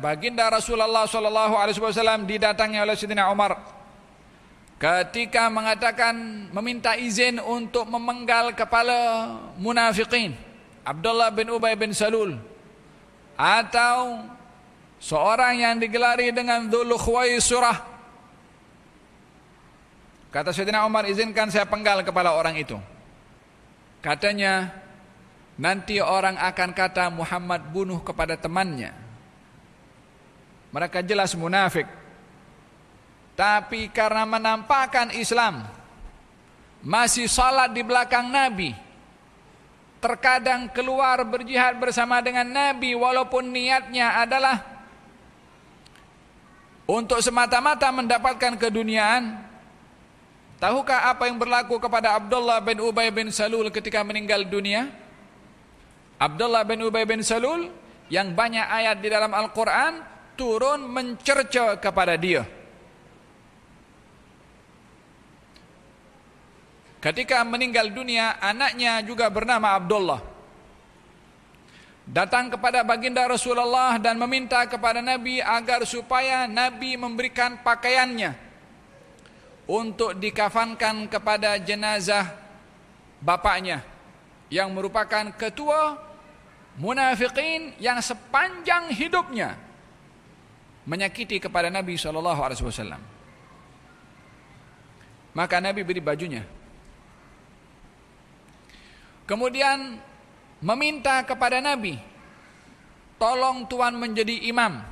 baginda Rasulullah sallallahu alaihi wasallam didatangi oleh Saidina Umar ketika mengatakan meminta izin untuk memenggal kepala munafikin Abdullah bin Ubay bin Salul atau seorang yang digelari dengan Dhul Khuwaisurah kata Saidina Umar izinkan saya penggal kepala orang itu katanya nanti orang akan kata Muhammad bunuh kepada temannya Mereka jelas munafik. Tapi karena menampakkan Islam, masih salat di belakang Nabi, terkadang keluar berjihad bersama dengan Nabi walaupun niatnya adalah untuk semata-mata mendapatkan keduniaan, tahukah apa yang berlaku kepada Abdullah bin Ubay bin Salul ketika meninggal dunia? Abdullah bin Ubay bin Salul yang banyak ayat di dalam Al-Quran turun mencerca kepada dia. Ketika meninggal dunia, anaknya juga bernama Abdullah. Datang kepada baginda Rasulullah dan meminta kepada Nabi agar supaya Nabi memberikan pakaiannya untuk dikafankan kepada jenazah bapaknya yang merupakan ketua munafikin yang sepanjang hidupnya menyakiti kepada Nabi Shallallahu Alaihi Wasallam. Maka Nabi beri bajunya. Kemudian meminta kepada Nabi, tolong Tuhan menjadi imam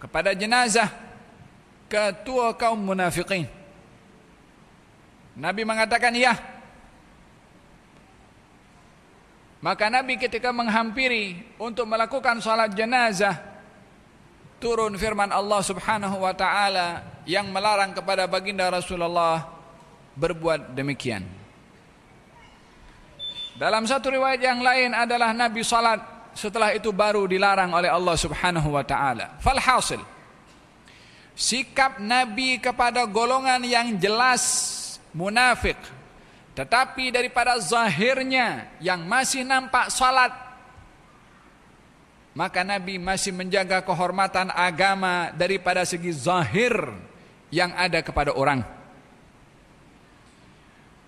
kepada jenazah ketua kaum munafikin. Nabi mengatakan ya. Maka Nabi ketika menghampiri untuk melakukan salat jenazah turun firman Allah Subhanahu wa taala yang melarang kepada baginda Rasulullah berbuat demikian. Dalam satu riwayat yang lain adalah Nabi salat setelah itu baru dilarang oleh Allah Subhanahu wa taala. Falhasil. sikap Nabi kepada golongan yang jelas munafik tetapi daripada zahirnya yang masih nampak salat maka Nabi masih menjaga kehormatan agama daripada segi zahir yang ada kepada orang.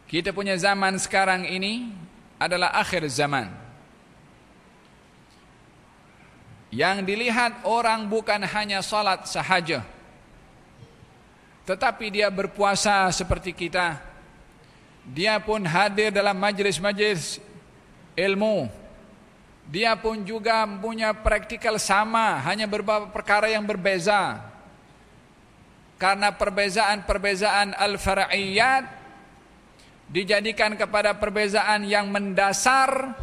Kita punya zaman sekarang ini adalah akhir zaman. Yang dilihat orang bukan hanya salat sahaja. Tetapi dia berpuasa seperti kita. Dia pun hadir dalam majlis-majlis ilmu. -majlis Dia pun juga punya praktikal sama, hanya beberapa perkara yang berbeza. Karena perbezaan-perbezaan al-fara'iyat dijadikan kepada perbezaan yang mendasar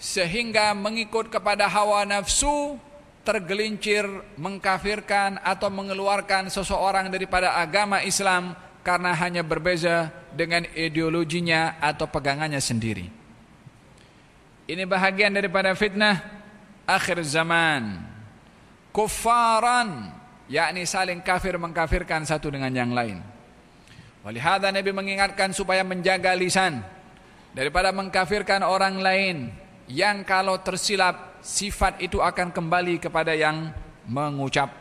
sehingga mengikut kepada hawa nafsu tergelincir mengkafirkan atau mengeluarkan seseorang daripada agama Islam karena hanya berbeza dengan ideologinya atau pegangannya sendiri. Ini bahagian daripada fitnah akhir zaman. Kufaran, yakni saling kafir mengkafirkan satu dengan yang lain. Walihada Nabi mengingatkan supaya menjaga lisan daripada mengkafirkan orang lain yang kalau tersilap sifat itu akan kembali kepada yang mengucap.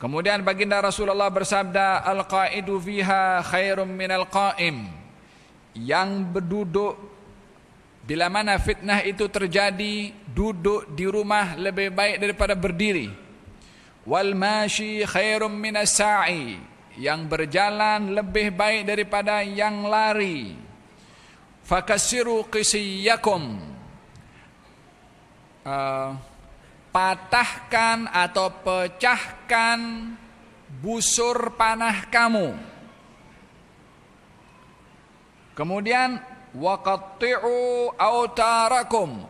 Kemudian baginda Rasulullah bersabda, "Al-qa'idu fiha khairum minal qa'im." Yang berduduk Bila mana fitnah itu terjadi, duduk di rumah lebih baik daripada berdiri. Wal mashi khairum minas sa'i. Yang berjalan lebih baik daripada yang lari. Fakasiru qisiyakum. Uh, eh, patahkan atau pecahkan busur panah kamu. Kemudian Waqatti'u autarakum.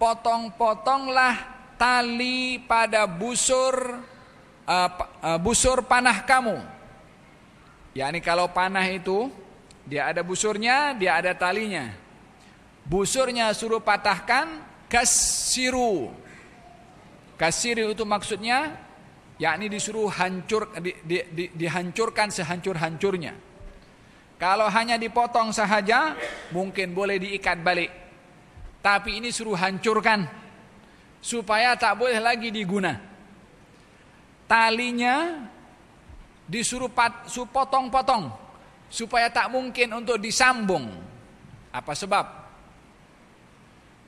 Potong-potonglah tali pada busur uh, busur panah kamu. yakni kalau panah itu dia ada busurnya, dia ada talinya. Busurnya suruh patahkan kasiru. Kasiru itu maksudnya yakni disuruh hancur di, di, di, dihancurkan sehancur-hancurnya. Kalau hanya dipotong sahaja mungkin boleh diikat balik. Tapi ini suruh hancurkan, supaya tak boleh lagi diguna. Talinya disuruh potong-potong, supaya tak mungkin untuk disambung. Apa sebab?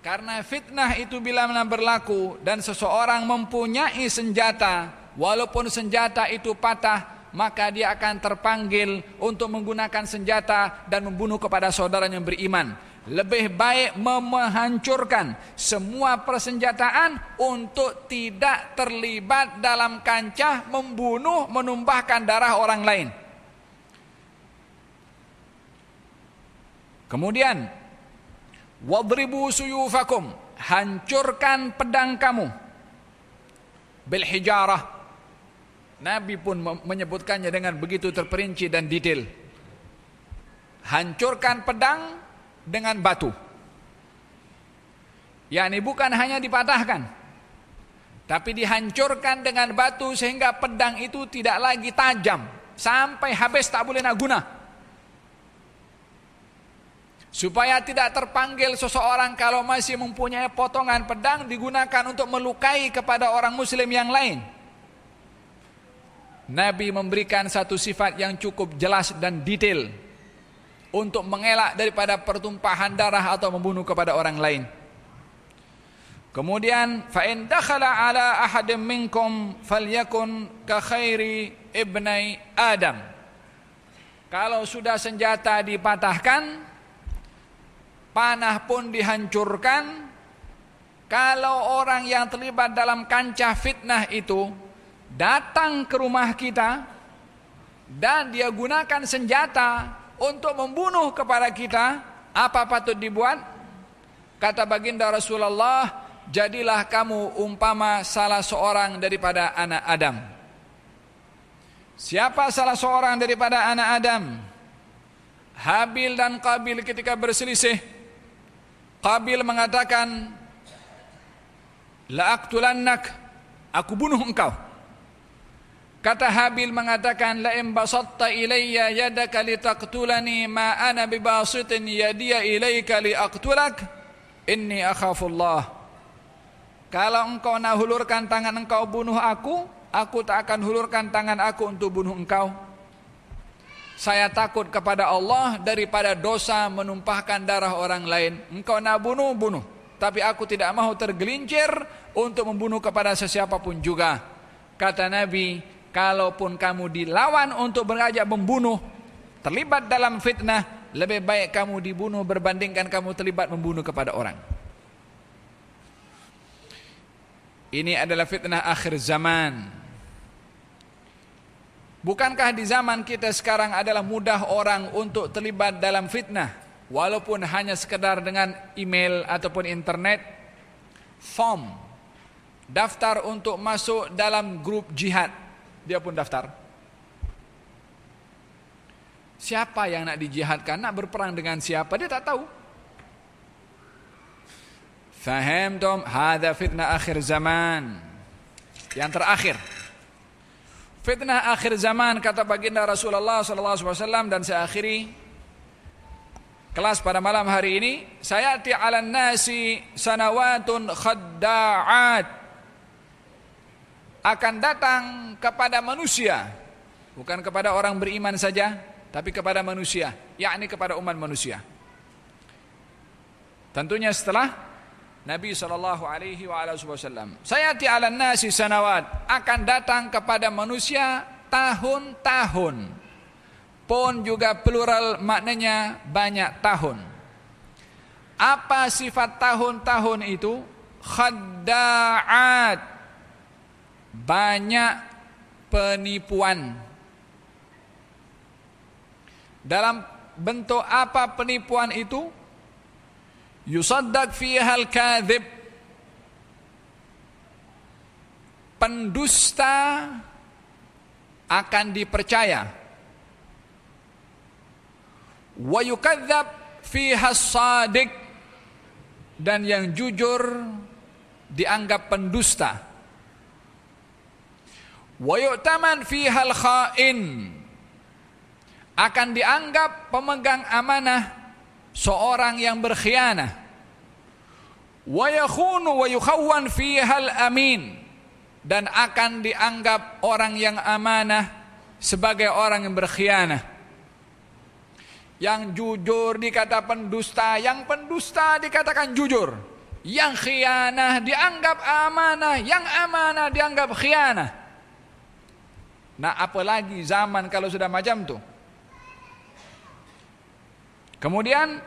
Karena fitnah itu bila mana berlaku dan seseorang mempunyai senjata, walaupun senjata itu patah, maka dia akan terpanggil untuk menggunakan senjata dan membunuh kepada saudara yang beriman. Lebih baik menghancurkan semua persenjataan untuk tidak terlibat dalam kancah membunuh, menumpahkan darah orang lain. Kemudian, wadribu suyufakum, hancurkan pedang kamu. Bil hijarah, Nabi pun menyebutkannya dengan begitu terperinci dan detail. Hancurkan pedang dengan batu. yakni bukan hanya dipatahkan, tapi dihancurkan dengan batu sehingga pedang itu tidak lagi tajam sampai habis tak boleh naguna. Supaya tidak terpanggil seseorang kalau masih mempunyai potongan pedang digunakan untuk melukai kepada orang muslim yang lain. Nabi memberikan satu sifat yang cukup jelas dan detail untuk mengelak daripada pertumpahan darah atau membunuh kepada orang lain. Kemudian fa in dakhala ala ahadin minkum falyakun ka khairi ibnai Adam. Kalau sudah senjata dipatahkan, panah pun dihancurkan, kalau orang yang terlibat dalam kancah fitnah itu datang ke rumah kita dan dia gunakan senjata untuk membunuh kepada kita, apa patut dibuat? Kata baginda Rasulullah, jadilah kamu umpama salah seorang daripada anak Adam. Siapa salah seorang daripada anak Adam? Habil dan Qabil ketika berselisih. Qabil mengatakan, an-nak, aku bunuh engkau." Kata Habil mengatakan la in basatta ilayya yadaka litaqtulani ma ana bibasitin yadiya ilayka liaqtulak inni akhafullah. Kalau engkau nak hulurkan tangan engkau bunuh aku, aku tak akan hulurkan tangan aku untuk bunuh engkau. Saya takut kepada Allah daripada dosa menumpahkan darah orang lain. Engkau nak bunuh, bunuh. Tapi aku tidak tergelincir untuk membunuh kepada sesiapapun juga. Kata Nabi, kalaupun kamu dilawan untuk mengajak membunuh, terlibat dalam fitnah, lebih baik kamu dibunuh berbandingkan kamu terlibat membunuh kepada orang. Ini adalah fitnah akhir zaman. Bukankah di zaman kita sekarang adalah mudah orang untuk terlibat dalam fitnah walaupun hanya sekedar dengan email ataupun internet form daftar untuk masuk dalam grup jihad dia pun daftar. Siapa yang nak dijihadkan, nak berperang dengan siapa, dia tak tahu. Fahamtum hadza fitnah akhir zaman. Yang terakhir. Fitnah akhir zaman kata baginda Rasulullah sallallahu alaihi wasallam dan saya akhiri kelas pada malam hari ini, saya 'alan nasi sanawatun khadda'at akan datang kepada manusia bukan kepada orang beriman saja tapi kepada manusia yakni kepada umat manusia tentunya setelah Nabi sallallahu alaihi wa alihi wasallam sayati ala nasi sanawat akan datang kepada manusia tahun-tahun pun juga plural maknanya banyak tahun apa sifat tahun-tahun itu khadda'at banyak penipuan. Dalam bentuk apa penipuan itu? Yusaddaq fihal kadhib. Pendusta akan dipercaya. Wa yukadzab fihas sadiq. Dan yang jujur dianggap pendusta. Wa fihal kha'in. Akan dianggap pemegang amanah seorang yang berkhianah. Wa yakhunu wa yukhawwan fihal amin. Dan akan dianggap orang yang amanah sebagai orang yang berkhianah yang jujur dikata pendusta, yang pendusta dikatakan jujur, yang khianah dianggap amanah, yang amanah dianggap khianah. apa lagi zaman kalau sudah macam tu. Kemudian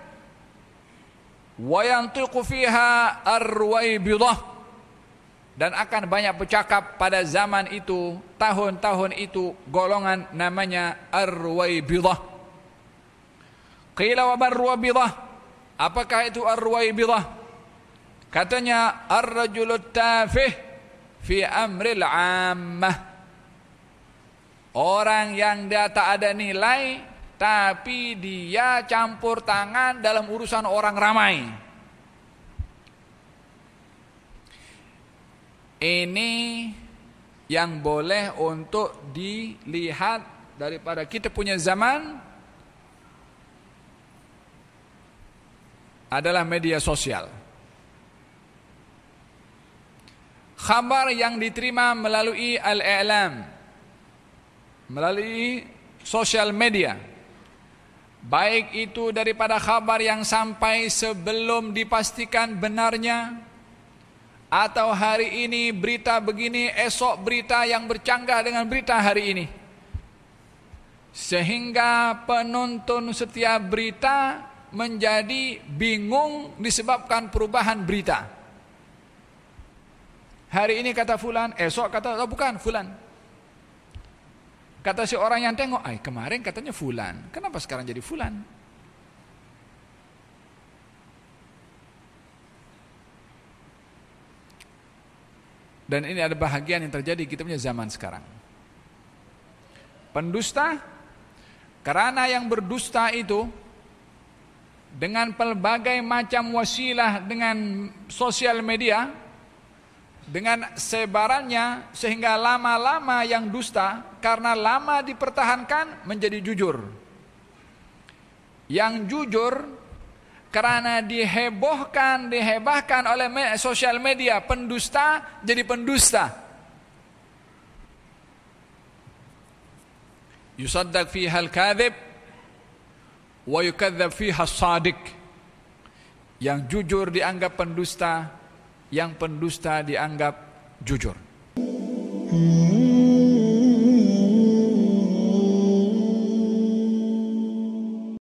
wayang tu wayantiqu fiha arwaibidah dan akan banyak bercakap pada zaman itu, tahun-tahun itu golongan namanya arwaibidah. Qila wa barwaibidah? Apakah itu arwaibidah? Katanya ar-rajulut tafih fi amril ammah. Orang yang dia tak ada nilai tapi dia campur tangan dalam urusan orang ramai. Ini yang boleh untuk dilihat daripada kita punya zaman adalah media sosial. Khabar yang diterima melalui al-i'lam melalui sosial media. Baik itu daripada kabar yang sampai sebelum dipastikan benarnya atau hari ini berita begini, esok berita yang bercanggah dengan berita hari ini. Sehingga penonton setiap berita menjadi bingung disebabkan perubahan berita. Hari ini kata fulan, esok kata oh, bukan fulan. Kata si orang yang tengok, ay kemarin katanya fulan, kenapa sekarang jadi fulan? Dan ini ada bahagian yang terjadi kita punya zaman sekarang. Pendusta, karena yang berdusta itu dengan pelbagai macam wasilah dengan sosial media, dengan sebarannya sehingga lama-lama yang dusta karena lama dipertahankan menjadi jujur. Yang jujur karena dihebohkan, dihebahkan oleh me sosial media, pendusta jadi pendusta. Yusaddaq fiha al-kadhib wa yukadzdzab fiha as Yang jujur dianggap pendusta, yang pendusta dianggap jujur. Hmm.